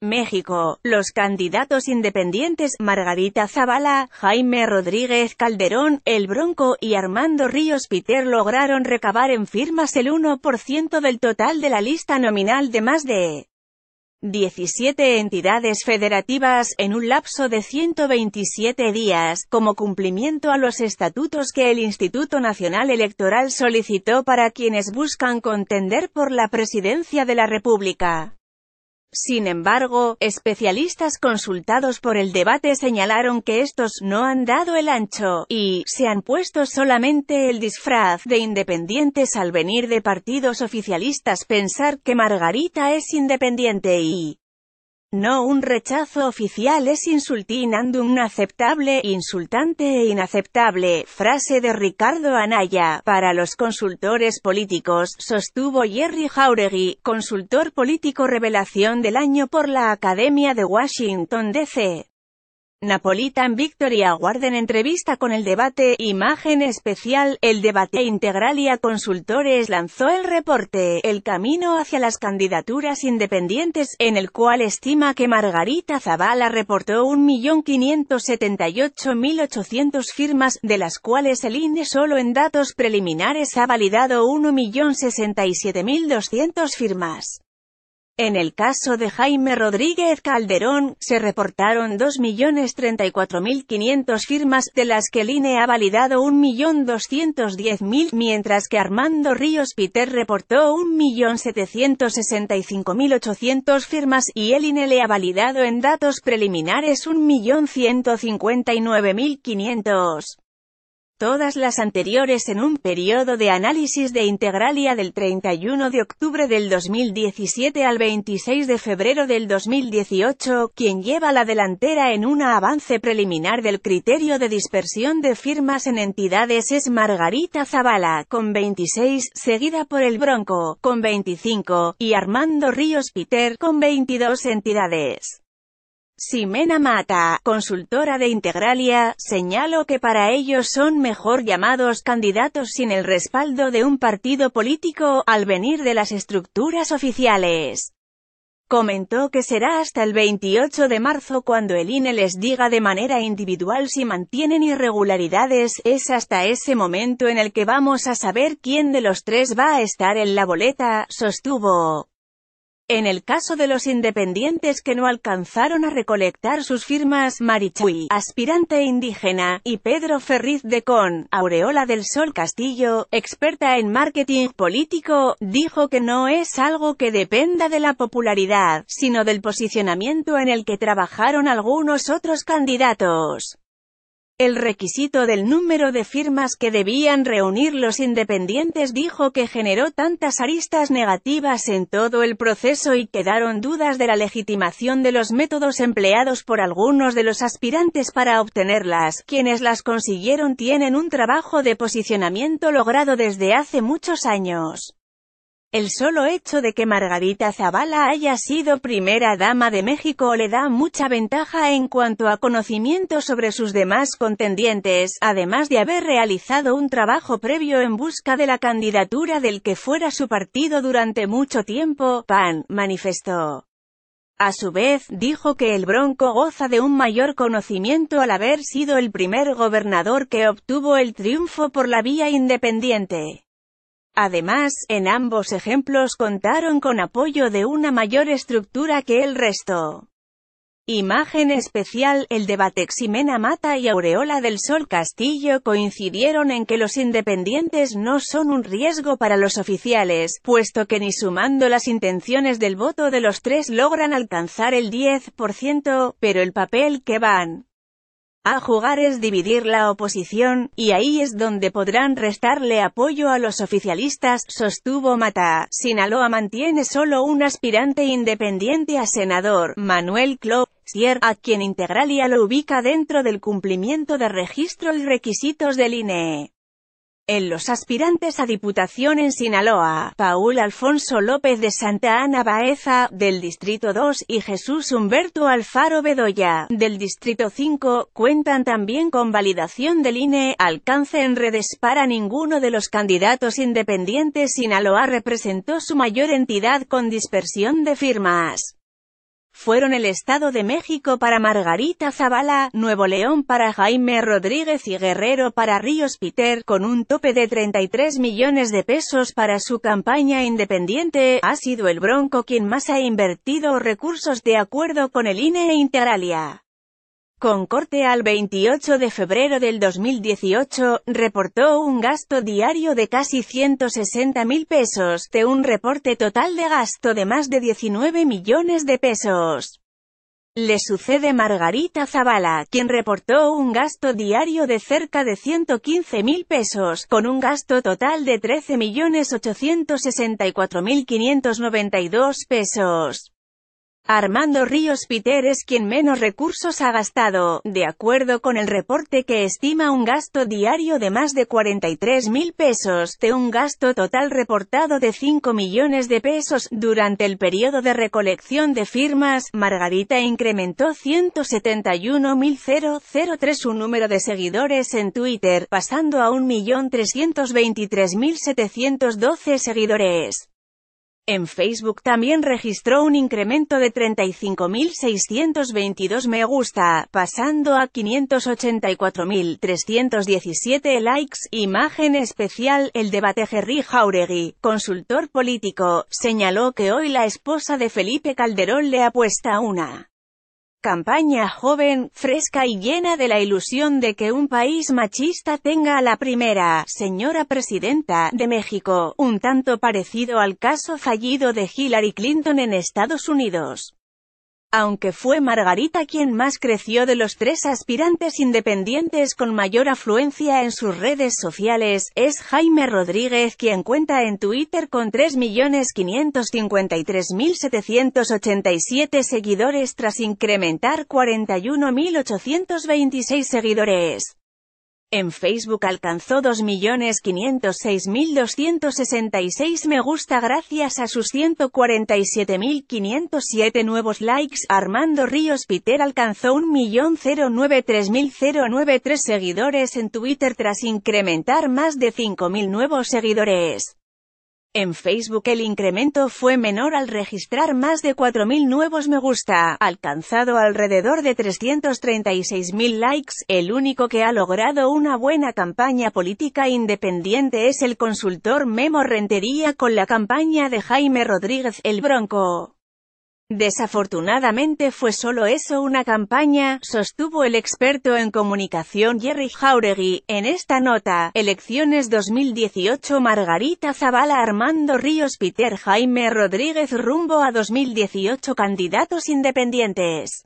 México, los candidatos independientes Margarita Zavala, Jaime Rodríguez Calderón, El Bronco y Armando Ríos Piter lograron recabar en firmas el 1% del total de la lista nominal de más de 17 entidades federativas, en un lapso de 127 días, como cumplimiento a los estatutos que el Instituto Nacional Electoral solicitó para quienes buscan contender por la presidencia de la República. Sin embargo, especialistas consultados por el debate señalaron que estos no han dado el ancho, y se han puesto solamente el disfraz de independientes al venir de partidos oficialistas. Pensar que Margarita es independiente y no un rechazo oficial es un aceptable, insultante e inaceptable, frase de Ricardo Anaya, para los consultores políticos, sostuvo Jerry Jauregui, consultor político revelación del año por la Academia de Washington DC. Napolitan Victoria guarden entrevista con el debate, imagen especial, el debate integral y a consultores lanzó el reporte, El camino hacia las candidaturas independientes, en el cual estima que Margarita Zavala reportó 1.578.800 firmas, de las cuales el INE solo en datos preliminares ha validado 1.067.200 firmas. En el caso de Jaime Rodríguez Calderón, se reportaron 2.034.500 firmas, de las que el INE ha validado 1.210.000, mientras que Armando Ríos Piter reportó 1.765.800 firmas, y el INE le ha validado en datos preliminares 1.159.500 todas las anteriores en un periodo de análisis de Integralia del 31 de octubre del 2017 al 26 de febrero del 2018, quien lleva la delantera en un avance preliminar del criterio de dispersión de firmas en entidades es Margarita Zavala, con 26, seguida por El Bronco, con 25, y Armando Ríos Peter, con 22 entidades. Simena Mata, consultora de Integralia, señaló que para ellos son mejor llamados candidatos sin el respaldo de un partido político, al venir de las estructuras oficiales. Comentó que será hasta el 28 de marzo cuando el INE les diga de manera individual si mantienen irregularidades, es hasta ese momento en el que vamos a saber quién de los tres va a estar en la boleta, sostuvo. En el caso de los independientes que no alcanzaron a recolectar sus firmas, Marichuy, aspirante indígena, y Pedro Ferriz de Con, Aureola del Sol Castillo, experta en marketing político, dijo que no es algo que dependa de la popularidad, sino del posicionamiento en el que trabajaron algunos otros candidatos. El requisito del número de firmas que debían reunir los independientes dijo que generó tantas aristas negativas en todo el proceso y quedaron dudas de la legitimación de los métodos empleados por algunos de los aspirantes para obtenerlas. Quienes las consiguieron tienen un trabajo de posicionamiento logrado desde hace muchos años. El solo hecho de que Margarita Zavala haya sido primera dama de México le da mucha ventaja en cuanto a conocimiento sobre sus demás contendientes, además de haber realizado un trabajo previo en busca de la candidatura del que fuera su partido durante mucho tiempo, PAN, manifestó. A su vez, dijo que el Bronco goza de un mayor conocimiento al haber sido el primer gobernador que obtuvo el triunfo por la vía independiente. Además, en ambos ejemplos contaron con apoyo de una mayor estructura que el resto. Imagen especial, el debate Ximena Mata y Aureola del Sol Castillo coincidieron en que los independientes no son un riesgo para los oficiales, puesto que ni sumando las intenciones del voto de los tres logran alcanzar el 10%, pero el papel que van a jugar es dividir la oposición, y ahí es donde podrán restarle apoyo a los oficialistas, sostuvo Mata. Sinaloa mantiene solo un aspirante independiente a senador, Manuel Sier, a quien Integralia lo ubica dentro del cumplimiento de registro y requisitos del INE. En los aspirantes a Diputación en Sinaloa, Paul Alfonso López de Santa Ana Baeza, del Distrito 2, y Jesús Humberto Alfaro Bedoya, del Distrito 5, cuentan también con validación del INE, alcance en redes para ninguno de los candidatos independientes Sinaloa representó su mayor entidad con dispersión de firmas fueron el Estado de México para Margarita Zavala, Nuevo León para Jaime Rodríguez y Guerrero para Ríos Piter con un tope de 33 millones de pesos para su campaña independiente, ha sido el Bronco quien más ha invertido recursos de acuerdo con el INE e Integralia con corte al 28 de febrero del 2018, reportó un gasto diario de casi 160 mil pesos, de un reporte total de gasto de más de 19 millones de pesos. Le sucede Margarita Zavala, quien reportó un gasto diario de cerca de 115 mil pesos, con un gasto total de 13.864.592 pesos. Armando Ríos Piter es quien menos recursos ha gastado, de acuerdo con el reporte que estima un gasto diario de más de 43 mil pesos, de un gasto total reportado de 5 millones de pesos. Durante el periodo de recolección de firmas, Margarita incrementó 171.003 su número de seguidores en Twitter, pasando a 1.323.712 seguidores. En Facebook también registró un incremento de 35.622 me gusta, pasando a 584.317 likes. Imagen especial, el debate Gerry Jauregui, consultor político, señaló que hoy la esposa de Felipe Calderón le apuesta una Campaña joven, fresca y llena de la ilusión de que un país machista tenga a la primera, señora presidenta, de México, un tanto parecido al caso fallido de Hillary Clinton en Estados Unidos. Aunque fue Margarita quien más creció de los tres aspirantes independientes con mayor afluencia en sus redes sociales, es Jaime Rodríguez quien cuenta en Twitter con 3.553.787 seguidores tras incrementar 41.826 seguidores. En Facebook alcanzó 2.506.266 me gusta gracias a sus 147.507 nuevos likes. Armando Ríos Piter alcanzó 1.093.093 seguidores en Twitter tras incrementar más de 5.000 nuevos seguidores. En Facebook el incremento fue menor al registrar más de 4.000 nuevos me gusta, alcanzado alrededor de 336.000 likes, el único que ha logrado una buena campaña política independiente es el consultor Memo Rentería con la campaña de Jaime Rodríguez, el Bronco. Desafortunadamente fue solo eso una campaña, sostuvo el experto en comunicación Jerry Jauregui, en esta nota, elecciones 2018 Margarita Zavala Armando Ríos Peter Jaime Rodríguez rumbo a 2018 candidatos independientes.